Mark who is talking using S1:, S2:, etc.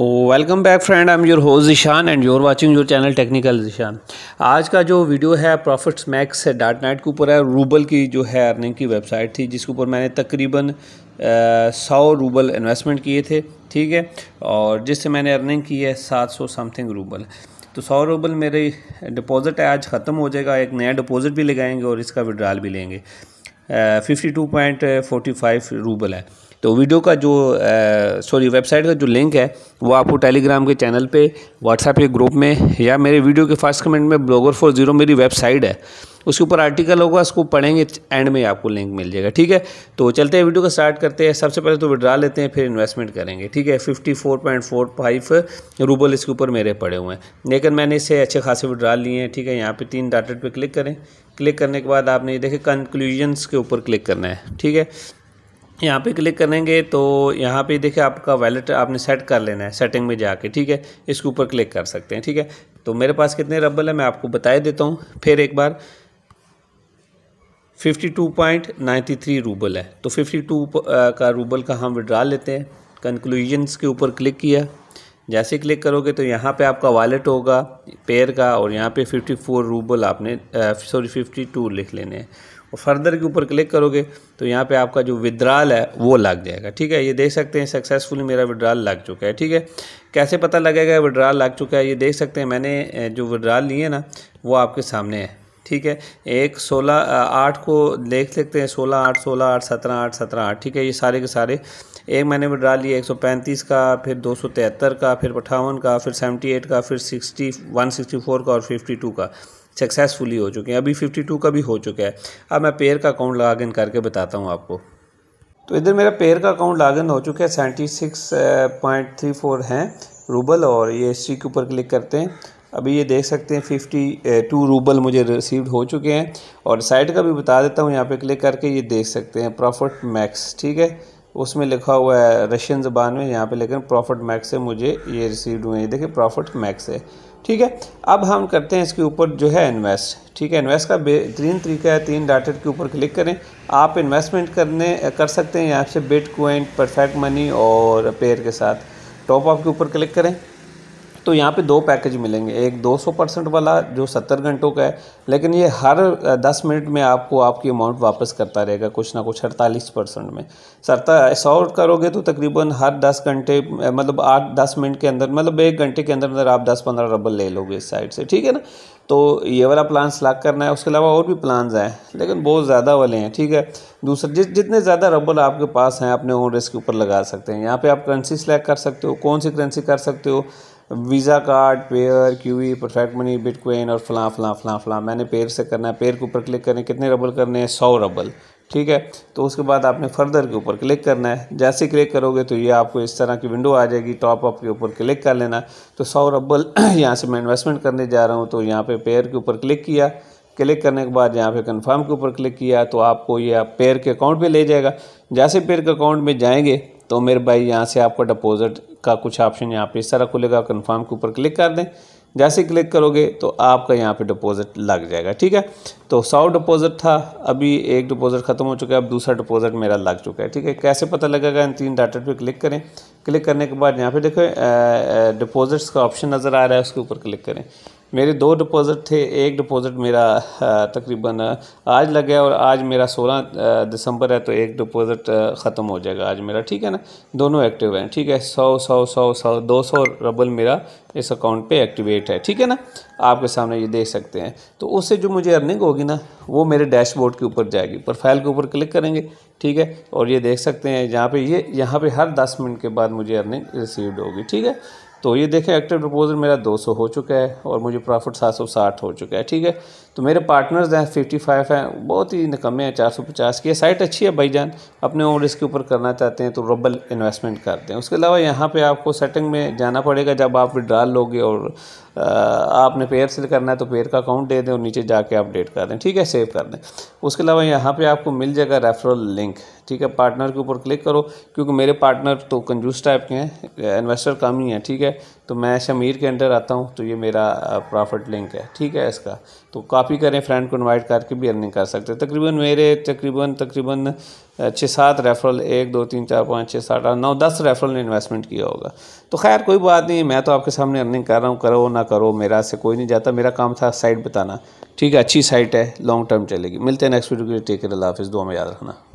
S1: welcome back friend I am your host Ishan and you're watching your channel technical Ishan आज का जो video है profits max dot net के ऊपर है रूबल की जो है अर्निंग की वेबसाइट थी जिसके ऊपर मैंने तकरीबन सौ रूबल इन्वेस्टमेंट किए थे ठीक है और जिससे मैंने अर्निंग की है सात सौ समथिंग रूबल तो सौ रूबल मेरी डिपॉज़िट है आज ख़त्म हो जाएगा एक नया डिपॉज़िट भी लगाएंगे और इसका विड्रॉल भी लेंगे fifty two point forty five rouble है तो वीडियो का जो सॉरी वेबसाइट का जो लिंक है वो आपको टेलीग्राम के चैनल पे व्हाट्सएप के ग्रुप में या मेरे वीडियो के फर्स्ट कमेंट में ब्लॉगर फॉर ज़ीरो मेरी वेबसाइट है उसके ऊपर आर्टिकल होगा उसको पढ़ेंगे एंड में आपको लिंक मिल जाएगा ठीक है तो चलते हैं वीडियो को स्टार्ट करते हैं सबसे पहले तो विड्रा लेते हैं फिर इन्वेस्टमेंट करेंगे ठीक है fifty four point four five rouble इसके ऊपर मेरे पड़े हुए हैं लेकिन मैंने इसे अच्छे खासे विड्रा लिए हैं ठीक है यहाँ पर तीन डाटेड पर क्लिक करें क्लिक करने के बाद आपने ये देखे कंक्लूजन्स के ऊपर क्लिक करना है ठीक है यहाँ पे क्लिक करेंगे तो यहाँ पे देखिए आपका वैलेट आपने सेट कर लेना है सेटिंग में जाके ठीक है इसके ऊपर क्लिक कर सकते हैं ठीक है तो मेरे पास कितने रबल है मैं आपको बता देता हूँ फिर एक बार 52.93 रूबल है तो 52 uh, का रूबल का हम विड्रा लेते हैं कंक्लूजनस के ऊपर क्लिक किया जैसे क्लिक करोगे तो यहाँ पे आपका वॉलेट होगा पेयर का और यहाँ पे 54 रूबल आपने सॉरी uh, 52 लिख लेने हैं और फर्दर के ऊपर क्लिक करोगे तो यहाँ पे आपका जो विद्राल है वो लग जाएगा ठीक है ये देख सकते हैं सक्सेसफुली मेरा विड्राल लग चुका है ठीक है कैसे पता लगेगा विड्राल लग चुका है ये देख सकते हैं मैंने जो विड्राल लिए ना वो आपके सामने है ठीक है एक सोलह आठ को देख सकते हैं सोलह आठ सोलह आठ सत्रह आठ सत्रह आठ ठीक है ये सारे के सारे एक मैंने विड्रा लिया एक सौ पैंतीस का फिर दो सौ तिहत्तर का फिर अठावन का फिर सेवेंटी एट का फिर सिक्सटी वन सिक्सटी फोर का और फिफ्टी टू का सक्सेसफुली हो चुके हैं अभी 52 का भी हो चुका है अब मैं पेयर का अकाउंट लॉग इन करके बताता हूँ आपको तो इधर मेरा पेयर का अकाउंट इन हो चुका है seventy six point three four हैं रूबल और ये हिस्ट्री के ऊपर क्लिक करते हैं अभी ये देख सकते हैं फिफ्टी टू रूबल मुझे रिसीव्ड हो चुके हैं और साइट का भी बता देता हूँ यहाँ पे क्लिक करके ये देख सकते हैं प्रॉफिट मैक्स ठीक है उसमें लिखा हुआ है रशियन ज़बान में यहाँ पे लेकिन प्रॉफिट मैक्स से मुझे ये रिसीव्ड हुए हैं देखिए प्रॉफिट मैक्स है ठीक है अब हम करते हैं इसके ऊपर जो है इन्वेस्ट ठीक है इन्वेस्ट का बेहतरीन तरीका है तीन डाटेड के ऊपर क्लिक करें आप इन्वेस्टमेंट करने कर सकते हैं यहाँ से बेट कोइन परफेक्ट मनी और पेयर के साथ टॉप ऑफ के ऊपर क्लिक करें तो यहाँ पे दो पैकेज मिलेंगे एक 200 परसेंट वाला जो 70 घंटों का है लेकिन ये हर 10 मिनट में आपको आपकी अमाउंट वापस करता रहेगा कुछ ना कुछ अड़तालीस परसेंट में सरता तो सौ करोगे तो तकरीबन हर 10 घंटे मतलब आठ दस मिनट के अंदर मतलब एक घंटे के अंदर अंदर आप दस पंद्रह रबल ले लोगे इस साइड से ठीक है ना तो ये वाला प्लान सलाक करना है उसके अलावा और भी प्लान्स हैं लेकिन बहुत ज़्यादा वाले हैं ठीक है दूसरा जि, जितने ज़्यादा रबल आपके पास हैं अपने ओन रिस्क के ऊपर लगा सकते हैं यहाँ पे आप करेंसी सेलेक्ट कर सकते हो कौन सी करेंसी कर सकते हो वीज़ा कार्ड पेयर वी परफेक्ट मनी बिटकॉइन और फलां फलां फलां फलां मैंने पेयर से करना है पेयर के ऊपर क्लिक करने कितने रबल करने हैं सौ रबल ठीक है तो उसके बाद आपने फर्दर के ऊपर क्लिक करना है जैसे क्लिक करोगे तो ये आपको इस तरह की विंडो आ जाएगी टॉप अप के ऊपर क्लिक कर लेना तो सौ रबल यहाँ से मैं इन्वेस्टमेंट करने जा रहा हूँ तो यहाँ पर पेयर के ऊपर क्लिक किया क्लिक करने के बाद यहाँ पे कंफर्म के ऊपर क्लिक किया तो आपको ये आप पेयर के अकाउंट पे ले जाएगा जैसे पेयर के अकाउंट में जाएंगे तो मेरे भाई यहाँ से आपका डिपॉजिट का कुछ ऑप्शन यहाँ पे इस तरह खुलेगा कन्फर्म के ऊपर क्लिक कर दें जैसे क्लिक करोगे तो आपका यहाँ पे डिपॉजिट लग जाएगा ठीक है तो सौ डिपॉजिट था अभी एक डिपॉजिट ख़त्म हो चुका है अब दूसरा डिपॉजिट मेरा लग चुका है ठीक है कैसे पता लगेगा इन तीन डाटा पे क्लिक करें क्लिक करने के बाद यहाँ पे देखो डिपॉजिट्स का ऑप्शन नज़र आ रहा है उसके ऊपर क्लिक करें मेरे दो डिपॉज़िट थे एक डिपॉज़िट मेरा तकरीबन आज लग गया और आज मेरा सोलह दिसंबर है तो एक डिपॉज़िट ख़त्म हो जाएगा आज मेरा ठीक है ना दोनों एक्टिव हैं ठीक है सौ सौ सौ सौ दो सौ रबल मेरा इस अकाउंट पे एक्टिवेट है ठीक है ना आपके सामने ये देख सकते हैं तो उससे जो मुझे अर्निंग होगी ना वो मेरे डैशबोर्ड के ऊपर जाएगी प्रोफाइल के ऊपर क्लिक करेंगे ठीक है और ये देख सकते हैं जहाँ पे ये यहाँ पे हर दस मिनट के बाद मुझे अर्निंग रिसीव्ड होगी ठीक है तो ये देखें एक्टिव प्रपोजल मेरा 200 हो चुका है और मुझे प्रॉफिट 760 हो चुका है ठीक है तो मेरे पार्टनर्स हैं 55 हैं बहुत ही निकम्मे हैं 450 की साइट अच्छी है भाईजान अपने ओवर इसके ऊपर करना चाहते हैं तो रबल इन्वेस्टमेंट करते हैं उसके अलावा यहाँ पे आपको सेटिंग में जाना पड़ेगा जब आप विड्रॉल लोगे और आपने पेयर से करना है तो पेयर का अकाउंट दे दें और नीचे जाके अपडेट कर दें ठीक है सेव कर दें उसके अलावा यहाँ पर आपको मिल जाएगा रेफरल लिंक ठीक है पार्टनर के ऊपर क्लिक करो क्योंकि मेरे पार्टनर तो कंजूस टाइप के हैं इन्वेस्टर कम ही हैं ठीक है है तो मैं शमीर के अंडर आता हूँ तो ये मेरा प्रॉफिट लिंक है ठीक है इसका तो कॉपी करें फ्रेंड को इनवाइट करके भी अर्निंग कर सकते हैं तकरीबन मेरे तकरीबन तकरीबन छः सात रेफरल एक दो तीन चार पाँच छः सात आठ नौ दस रेफरल ने इन्वेस्टमेंट किया होगा तो खैर कोई बात नहीं मैं तो आपके सामने अर्निंग कर रहा हूँ करो ना करो मेरा से कोई नहीं जाता मेरा काम था साइट बताना ठीक है अच्छी साइट है लॉन्ग टर्म चलेगी मिलते हैं नेक्स्ट वीडियो के लिए टेक केयर हाफिज़ में याद रखना